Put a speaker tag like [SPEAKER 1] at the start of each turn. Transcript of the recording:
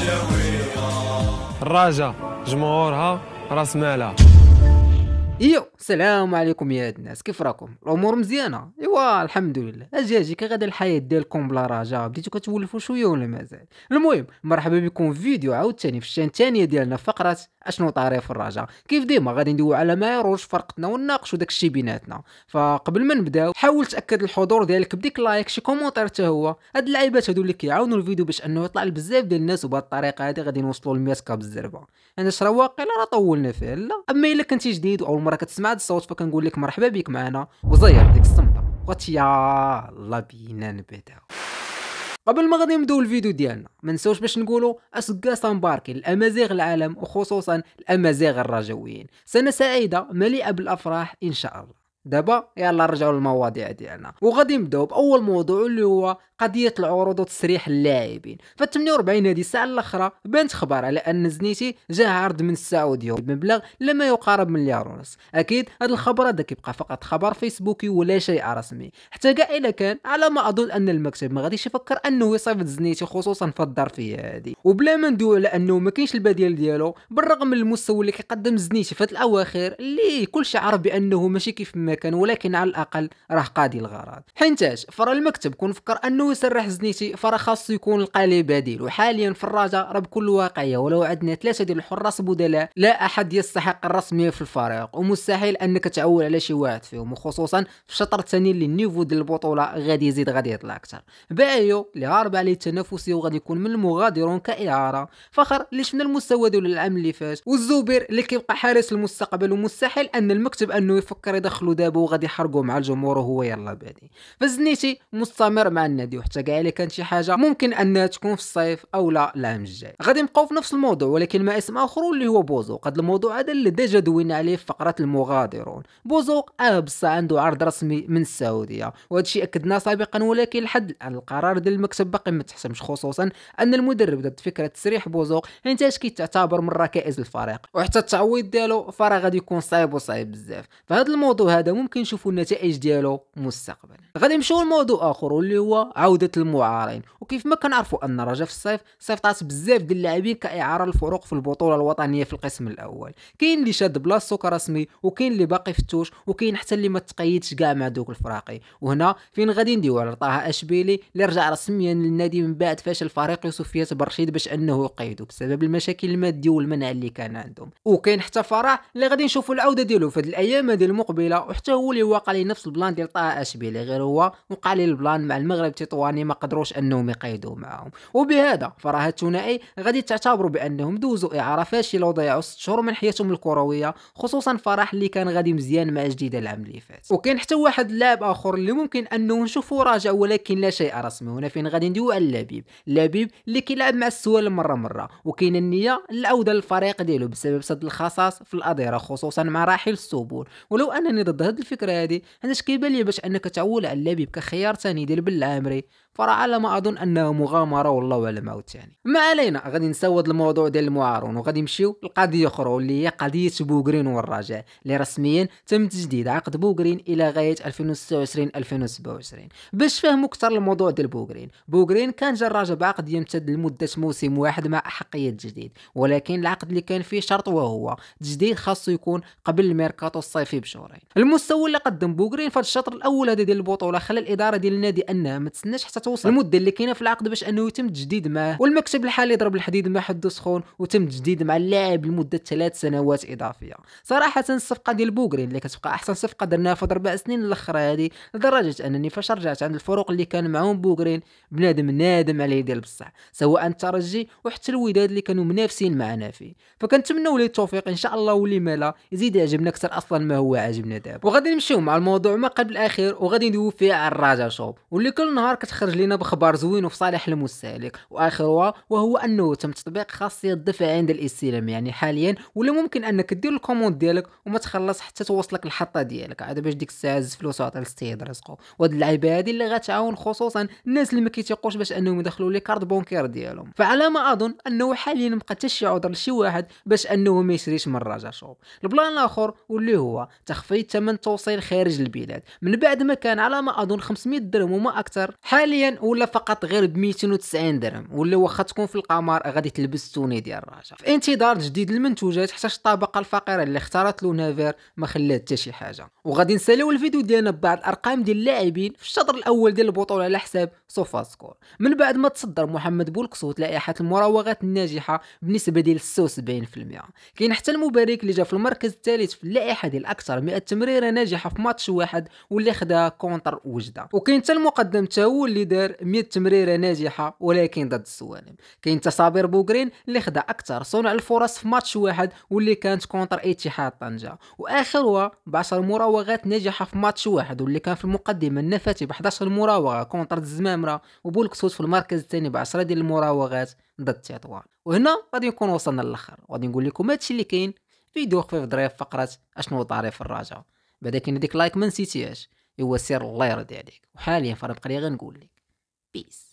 [SPEAKER 1] الشاوية الراجا جمهورها راس مالها يو السلام عليكم يا الناس كيف راكم الامور مزيانه ايوا الحمد لله اجي اجي كغدا الحياه ديالكم بلا رجاء بديتو كتولفوا شويه ولا مازال المهم مرحبا بكم في فيديو عاوتاني في الشان الثانيه ديالنا فقره اشنو طاري في الرجاء كيف ديما غادي ندويو على ما يروج فرقتنا ونناقشوا داكشي بيناتنا فقبل ما نبداو حاول تاكد الحضور ديالك بديك لايك شي كومونتير حتى هو هاد اللعيبات هادو اللي كيعاونوا الفيديو باش انه يطلع لبزاف ديال الناس وبهذه الطريقه هادي غادي نوصلوا ل 100 كاب الزربه انا يعني شرا واقيلا راه طولنا فيه لا اما الا كنتي جديد او عمرها كتسمع هذا الصوت فكنقول لك مرحبا بك معنا وزير ديك الصمتة وقت يلا بينا نبداو قبل ما غادي نبداو الفيديو ديالنا ما نساوش باش نقولوا اسكاسا مباركي الامازيغ العالم وخصوصا الامازيغ الرجويين سنه سعيده مليئه بالافراح ان شاء الله دابا يلا نرجعوا للمواضيع ديالنا وغادي نبداو باول موضوع اللي هو قضيه العروض وتسريح اللاعبين ف 48 هذه الساعه الاخرى بانت خبر على ان زنيتي جاه عرض من السعوديه بمبلغ لما يقارب مليار ونص اكيد هذا الخبر هذا كيبقى فقط خبر فيسبوكي ولا شيء رسمي حتى كاع الا كان على ما اظن ان المكتب ما غاديش يفكر انه يصيفط زنيتي خصوصا في الظرفيه هذه وبلا ما ندوي على انه ما كاينش البديل ديالو بالرغم من المستوى اللي كيقدم زنيتي في الاواخر اللي كلشي عارف بانه ماشي كيف ما كان ولكن على الاقل راه قاضي الغرض حينتاج فرا المكتب كون فكر انه يسرح زنيتي فرا خاصو يكون لقى بديل وحاليا في الرجاء راه بكل واقعيه ولو عندنا ثلاثه ديال الحراس بدلاء لا احد يستحق الرسميه في الفريق ومستحيل انك تعول على شي واحد فيهم وخصوصا في الشطر الثاني اللي النيفو ديال البطوله غادي يزيد غادي يطلع اكثر بايو اللي غارب عليه التنافسي وغادي يكون من المغادرون كاعاره فخر اللي شفنا المستوى ديالو العام اللي فات والزوبير اللي كيبقى حارس المستقبل ومستحيل ان المكتب انه يفكر يدخلو ودابا وغادي يحرقوا مع الجمهور وهو يلا بادي فالزنيتي مستمر مع النادي وحتى كاع اللي كانت شي حاجه ممكن انها تكون في الصيف او لا العام الجاي غادي نبقاو في نفس الموضوع ولكن مع اسم اخر اللي هو بوزوق هذا الموضوع هذا اللي ديجا دوينا عليه في فقره المغادرون بوزوق اه بصح عنده عرض رسمي من السعوديه وهذا الشيء اكدناه سابقا ولكن لحد الان القرار ديال المكتب باقي ما تحسمش خصوصا ان المدرب ضد فكره تسريح بوزوق اش كيتعتبر من ركائز الفريق وحتى التعويض ديالو فراغ غادي يكون صعيب وصعيب بزاف فهاد الموضوع هذا هذا ممكن نشوفوا النتائج ديالو مستقبلا غادي نمشيو لموضوع اخر واللي هو عوده المعارين وكيف ما كنعرفوا ان رجاء في الصيف صيفطات بزاف ديال اللاعبين كاعاره الفروق في البطوله الوطنيه في القسم الاول كاين اللي شاد بلاصتو كرسمي وكاين اللي باقي في التوش وكاين حتى اللي ما تقيدش كاع مع دوك الفراقي وهنا فين غادي نديو على طه اشبيلي اللي رجع رسميا للنادي من بعد فشل فريق يوسفيات برشيد باش انه يقيدو بسبب المشاكل الماديه والمنع اللي كان عندهم وكاين حتى فرح اللي غادي نشوفوا العوده ديالو في هاد الايام هذه المقبله حتى هو اللي وقع ليه نفس البلان ديال طه اشبيلي غير هو وقع ليه البلان مع المغرب التطواني ما قدروش انهم يقيدوه معاهم وبهذا فراه الثنائي غادي تعتبروا بانهم دوزوا اعاره فاشله وضيعوا 6 شهور من حياتهم الكرويه خصوصا فرح اللي كان غادي مزيان مع جديده العام اللي فات وكاين حتى واحد اللاعب اخر اللي ممكن انه نشوفه راجع ولكن لا شيء رسمي هنا فين غادي ندويو على لبيب لبيب اللي كيلعب مع السوال مره مره وكاين النيه العوده للفريق ديالو بسبب سد الخصاص في الاديره خصوصا مع راحيل السوبول ولو انني ضد هاد الفكره هادي علاش كيبان لي باش انك تعول على اللبيب كخيار ثاني ديال بن العامري على ما اظن انه مغامره والله اعلم عاوتاني ما علينا غادي نساو هذا الموضوع ديال المعارون وغادي نمشيو لقضيه اخرى واللي هي قضيه بوغرين والرجاء اللي رسميا تم تجديد عقد بوغرين الى غايه 2026 2027 باش فهموا اكثر الموضوع ديال بوغرين بوغرين كان جا الرجاء بعقد يمتد لمده موسم واحد مع احقيه تجديد ولكن العقد اللي كان فيه شرط وهو تجديد خاصو يكون قبل الميركاتو الصيفي بشهرين المستوى اللي قدم بوغرين في الشطر الاول هذا ديال البطوله خلى الاداره ديال النادي انها ما تسناش حتى توصل المده اللي كاينه في العقد باش انه يتم التجديد معه والمكتب الحالي ضرب الحديد مع حد سخون وتم التجديد مع اللاعب لمده ثلاث سنوات اضافيه صراحه الصفقه ديال بوغرين اللي كتبقى احسن صفقه درناها في اربع سنين الاخر هذه لدرجه انني فاش رجعت عند الفروق اللي كان معاهم بوغرين بنادم نادم عليه ديال بصح سواء الترجي وحتى الوداد اللي كانوا منافسين معنا فيه فكنتمنوا له التوفيق ان شاء الله ولما لا يزيد يعجبنا اكثر اصلا ما هو عاجبنا دابا وغادي نمشيو مع الموضوع ما قبل الاخير وغادي ندوي فيه على الراجا شوب واللي كل نهار كتخرج خرج لنا بخبر زوين وفي صالح المستهلك واخرها وهو انه تم تطبيق خاصيه الدفع عند الاستلام يعني حاليا ولا ممكن انك دير الكوموند ديالك وما تخلص حتى توصلك الحطه ديالك عاد باش ديك الساعه هز فلوس وعطى للسيد رزقه وهاد اللعيبه هادي اللي غتعاون خصوصا الناس اللي ما كيتيقوش باش انهم يدخلوا لي كارد بونكير ديالهم فعلى ما اظن انه حاليا ما حتى شي عذر لشي واحد باش انه ما يشريش من راجا شوب البلان الاخر واللي هو تخفيض ثمن التوصيل خارج البلاد من بعد ما كان على ما اظن 500 درهم وما اكثر حاليا حاليا ولا فقط غير ب 290 درهم ولا واخا تكون في القمر غادي تلبس توني ديال الرجا في انتظار جديد المنتوجات حتى الطبقه الفقيره اللي اختارت له نافير ما خلات حتى شي حاجه وغادي نساليو الفيديو ديالنا ببعض الارقام ديال اللاعبين في الشطر الاول ديال البطوله على حساب سوفا سكور من بعد ما تصدر محمد بولكسوت لائحه المراوغات الناجحه بنسبه ديال 76% كاين حتى المبارك اللي جا في المركز الثالث في اللائحه ديال اكثر 100 تمريره ناجحه في ماتش واحد واللي خدا كونتر وجده وكاين حتى المقدم تاو اللي دار 100 تمريره ناجحه ولكن ضد الزوالم كاين تصابير بوغرين اللي خدا اكثر صنع الفرص في ماتش واحد واللي كانت كونتر اتحاد طنجه واخرها ب 10 مراوغات ناجحه في ماتش واحد واللي كان في المقدمه النفاتي ب 11 مراوغه كونتر الزمامره وبولكسوت في المركز الثاني ب 10 ديال المراوغات ضد تطوان وهنا غادي نكون وصلنا للاخر وغادي نقول لكم هادشي اللي كاين فيديو خفيف ظريف فقره اشنو طاري في الرجاء بعدا كاين ديك لايك ما نسيتيهاش هو سير الله يرضي عليك وحاليا فرق لي غنقول لك Peace.